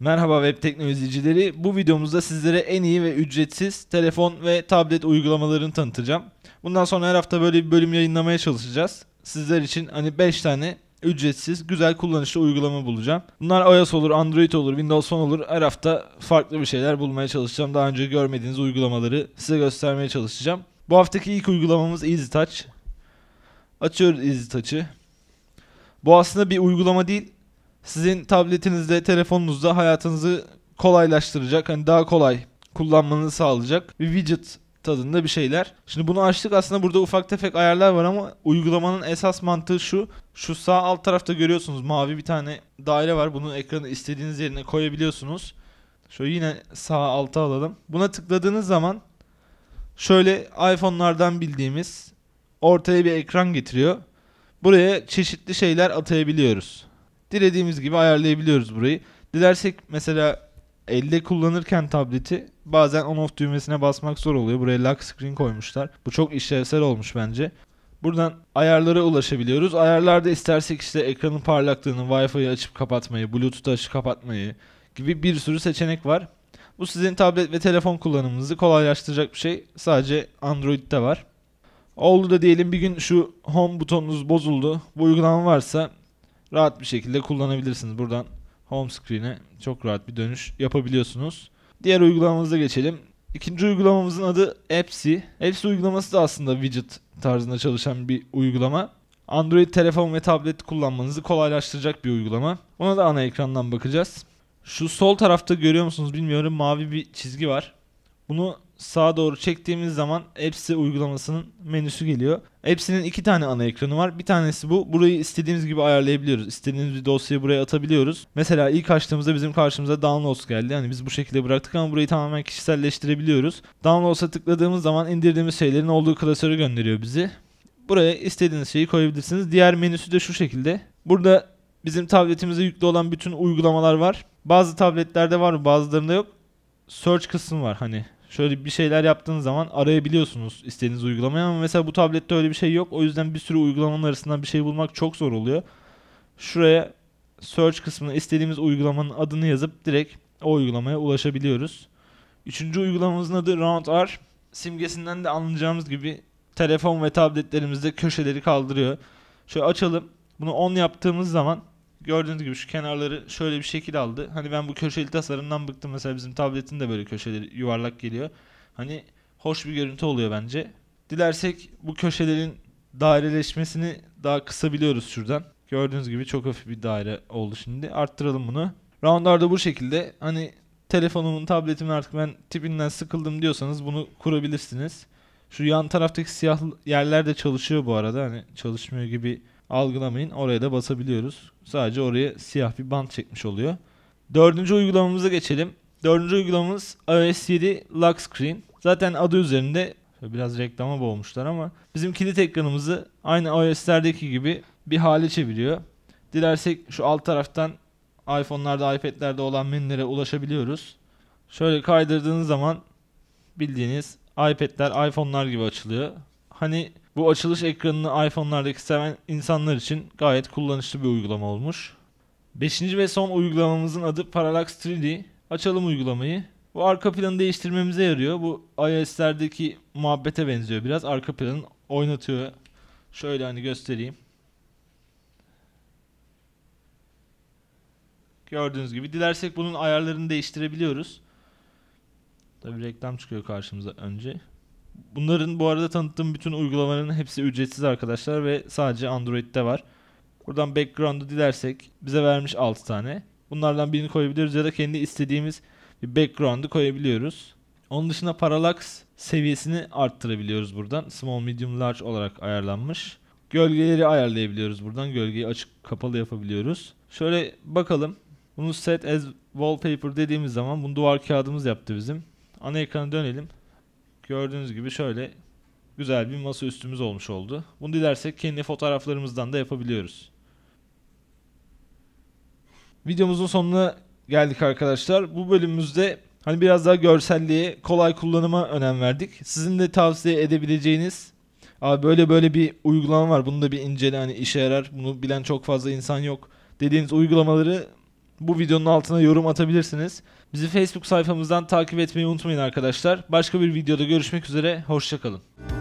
Merhaba web teknoloji izleyicileri. Bu videomuzda sizlere en iyi ve ücretsiz telefon ve tablet uygulamalarını tanıtacağım. Bundan sonra her hafta böyle bir bölüm yayınlamaya çalışacağız. Sizler için hani 5 tane ücretsiz, güzel, kullanışlı uygulama bulacağım. Bunlar iOS olur, Android olur, Windows Phone olur. Her hafta farklı bir şeyler bulmaya çalışacağım. Daha önce görmediğiniz uygulamaları size göstermeye çalışacağım. Bu haftaki ilk uygulamamız Easy Touch. Açıyoruz Easy Bu aslında bir uygulama değil, sizin tabletinizde, telefonunuzda hayatınızı kolaylaştıracak, hani daha kolay kullanmanızı sağlayacak bir widget tadında bir şeyler. Şimdi bunu açtık aslında burada ufak tefek ayarlar var ama uygulamanın esas mantığı şu. Şu sağ alt tarafta görüyorsunuz mavi bir tane daire var. Bunu ekranı istediğiniz yerine koyabiliyorsunuz. Şöyle yine sağ alta alalım. Buna tıkladığınız zaman şöyle iPhone'lardan bildiğimiz ortaya bir ekran getiriyor. Buraya çeşitli şeyler atayabiliyoruz dilediğimiz gibi ayarlayabiliyoruz burayı. Dilersek mesela elde kullanırken tableti bazen on off düğmesine basmak zor oluyor. Buraya lock screen koymuşlar. Bu çok işlevsel olmuş bence. Buradan ayarlara ulaşabiliyoruz. Ayarlarda istersek işte ekranın parlaklığını, Wi-Fi'yi açıp kapatmayı, Bluetooth'u açıp kapatmayı gibi bir sürü seçenek var. Bu sizin tablet ve telefon kullanımınızı kolaylaştıracak bir şey. Sadece Android'de var. Oldu da diyelim bir gün şu home butonunuz bozuldu. Bu uygulama varsa rahat bir şekilde kullanabilirsiniz. Buradan home screen'e çok rahat bir dönüş yapabiliyorsunuz. Diğer uygulamamıza geçelim. İkinci uygulamamızın adı Epsi. Epsi uygulaması da aslında widget tarzında çalışan bir uygulama. Android telefon ve tablet kullanmanızı kolaylaştıracak bir uygulama. Ona da ana ekrandan bakacağız. Şu sol tarafta görüyor musunuz bilmiyorum mavi bir çizgi var. Bunu sağa doğru çektiğimiz zaman Epsi uygulamasının menüsü geliyor. Epsi'nin iki tane ana ekranı var. Bir tanesi bu. Burayı istediğimiz gibi ayarlayabiliyoruz. İstediğimiz bir dosyayı buraya atabiliyoruz. Mesela ilk açtığımızda bizim karşımıza downloads geldi. Hani biz bu şekilde bıraktık ama burayı tamamen kişiselleştirebiliyoruz. Downloads'a tıkladığımız zaman indirdiğimiz şeylerin olduğu klasörü gönderiyor bizi. Buraya istediğiniz şeyi koyabilirsiniz. Diğer menüsü de şu şekilde. Burada bizim tabletimize yüklü olan bütün uygulamalar var. Bazı tabletlerde var, bazılarında yok. Search kısmı var hani Şöyle bir şeyler yaptığınız zaman arayabiliyorsunuz istediğiniz uygulamayı ama mesela bu tablette öyle bir şey yok. O yüzden bir sürü uygulamanın arasından bir şey bulmak çok zor oluyor. Şuraya search kısmına istediğimiz uygulamanın adını yazıp direkt o uygulamaya ulaşabiliyoruz. Üçüncü uygulamamızın adı Round R. Simgesinden de anlayacağımız gibi telefon ve tabletlerimizde köşeleri kaldırıyor. Şöyle açalım. Bunu on yaptığımız zaman gördüğünüz gibi şu kenarları şöyle bir şekil aldı. Hani ben bu köşeli tasarımdan bıktım. Mesela bizim tabletin de böyle köşeleri yuvarlak geliyor. Hani hoş bir görüntü oluyor bence. Dilersek bu köşelerin daireleşmesini daha kısabiliyoruz şuradan. Gördüğünüz gibi çok hafif bir daire oldu şimdi. Arttıralım bunu. Roundar da bu şekilde. Hani telefonumun, tabletimin artık ben tipinden sıkıldım diyorsanız bunu kurabilirsiniz. Şu yan taraftaki siyah yerler de çalışıyor bu arada. Hani çalışmıyor gibi algılamayın. Oraya da basabiliyoruz. Sadece oraya siyah bir band çekmiş oluyor. Dördüncü uygulamamıza geçelim. Dördüncü uygulamamız iOS 7 Lock Screen. Zaten adı üzerinde biraz reklama boğmuşlar ama bizim kilit ekranımızı aynı iOS'lerdeki gibi bir hale çeviriyor. Dilersek şu alt taraftan iPhone'larda, iPad'lerde olan menülere ulaşabiliyoruz. Şöyle kaydırdığınız zaman bildiğiniz iPad'ler, iPhone'lar gibi açılıyor. Hani bu açılış ekranını iPhone'lardaki seven insanlar için gayet kullanışlı bir uygulama olmuş. Beşinci ve son uygulamamızın adı Parallax 3D. Açalım uygulamayı. Bu arka planı değiştirmemize yarıyor. Bu iOS'lerdeki muhabbete benziyor biraz. Arka planı oynatıyor. Şöyle hani göstereyim. Gördüğünüz gibi. Dilersek bunun ayarlarını değiştirebiliyoruz. Tabi reklam çıkıyor karşımıza önce. Bunların bu arada tanıttığım bütün uygulamaların hepsi ücretsiz arkadaşlar ve sadece Android'de var. Buradan background'u dilersek bize vermiş 6 tane. Bunlardan birini koyabiliriz ya da kendi istediğimiz bir background'u koyabiliyoruz. Onun dışında parallax seviyesini arttırabiliyoruz buradan. Small, medium, large olarak ayarlanmış. Gölgeleri ayarlayabiliyoruz buradan. Gölgeyi açık kapalı yapabiliyoruz. Şöyle bakalım. Bunu set as wallpaper dediğimiz zaman bunu duvar kağıdımız yaptı bizim. Ana ekrana dönelim. Gördüğünüz gibi şöyle güzel bir masa üstümüz olmuş oldu. Bunu dilersek kendi fotoğraflarımızdan da yapabiliyoruz. Videomuzun sonuna geldik arkadaşlar. Bu bölümümüzde hani biraz daha görselliğe, kolay kullanıma önem verdik. Sizin de tavsiye edebileceğiniz Abi böyle böyle bir uygulama var. Bunu da bir incele hani işe yarar. Bunu bilen çok fazla insan yok. Dediğiniz uygulamaları bu videonun altına yorum atabilirsiniz. Bizi Facebook sayfamızdan takip etmeyi unutmayın arkadaşlar. Başka bir videoda görüşmek üzere. Hoşçakalın.